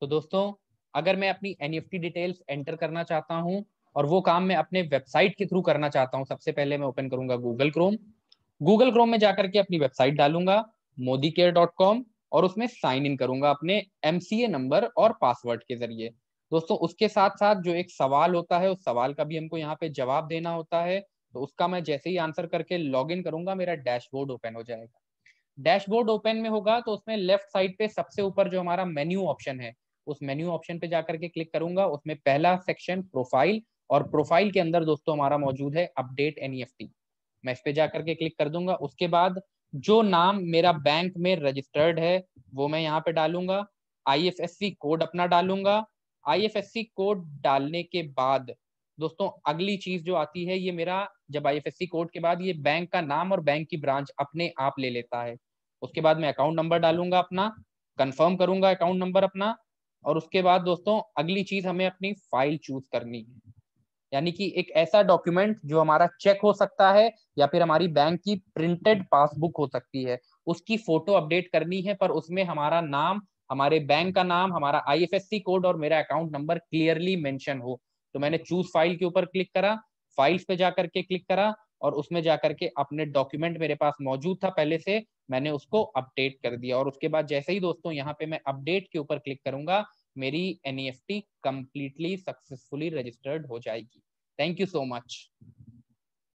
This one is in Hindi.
तो दोस्तों अगर मैं अपनी एन डिटेल्स एंटर करना चाहता हूँ और वो काम मैं अपने वेबसाइट के थ्रू करना चाहता हूँ सबसे पहले मैं ओपन करूंगा गूगल क्रोम गूगल क्रोम में जाकर के अपनी वेबसाइट डालूंगा मोदी केयर डॉट कॉम और उसमें साइन इन करूंगा अपने एम नंबर और पासवर्ड के जरिए दोस्तों उसके साथ साथ जो एक सवाल होता है उस सवाल का भी हमको यहाँ पे जवाब देना होता है तो उसका मैं जैसे ही आंसर करके लॉग इन करूंगा मेरा डैशबोर्ड ओपन हो जाएगा डैशबोर्ड ओपन में होगा तो उसमें लेफ्ट साइड पे सबसे ऊपर जो हमारा मेन्यू ऑप्शन है उस मेन्यू ऑप्शन पे जाकर के क्लिक करूंगा उसमें पहला सेक्शन प्रोफाइल और प्रोफाइल के अंदर दोस्तों हमारा मौजूद है अपडेट एनईएफटी e मैं इस पे जाकर के क्लिक कर दूंगा उसके बाद जो नाम मेरा बैंक में रजिस्टर्ड है वो मैं यहाँ पे डालूंगा आई कोड अपना डालूंगा आई कोड डालने के बाद दोस्तों अगली चीज जो आती है ये मेरा जब आई कोड के बाद ये बैंक का नाम और बैंक की ब्रांच अपने आप ले लेता है उसके बाद मैं अकाउंट नंबर डालूंगा अपना कंफर्म करूंगा अकाउंट नंबर अपना और उसके बाद दोस्तों अगली चीज हमें अपनी फाइल चूज करनी है यानी कि एक ऐसा डॉक्यूमेंट जो हमारा चेक हो सकता है या फिर हमारी बैंक की प्रिंटेड पासबुक हो सकती है उसकी फोटो अपडेट करनी है पर उसमें हमारा नाम हमारे बैंक का नाम हमारा आईएफएससी कोड और मेरा अकाउंट नंबर क्लियरली मेंशन हो तो मैंने चूज फाइल के ऊपर क्लिक करा फाइल्स पे जाकर के क्लिक करा और उसमें जाकर के अपने डॉक्यूमेंट मेरे पास मौजूद था पहले से मैंने उसको अपडेट कर दिया और उसके बाद जैसे ही दोस्तों यहाँ पे मैं अपडेट के ऊपर क्लिक करूंगा मेरी N E F T completely successfully registered हो जाएगी थैंक यू सो मच